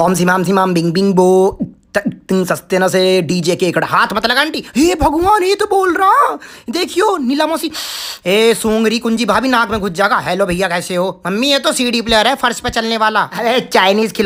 ओम सिमाम सिमाम Bing Bing बो सस्ते से डीजे के एकड़ हाथ मत लगा आंटी हे भगवान ये तो बोल रहा देखियो नीला मौसी ए सूंगरी कुंजी भाभी नाक में घुस जाएगा हेलो भैया कैसे हो मम्मी ये तो सीडी प्लेयर है फर्श पे चलने वाला अरे चाइनीज खिलौना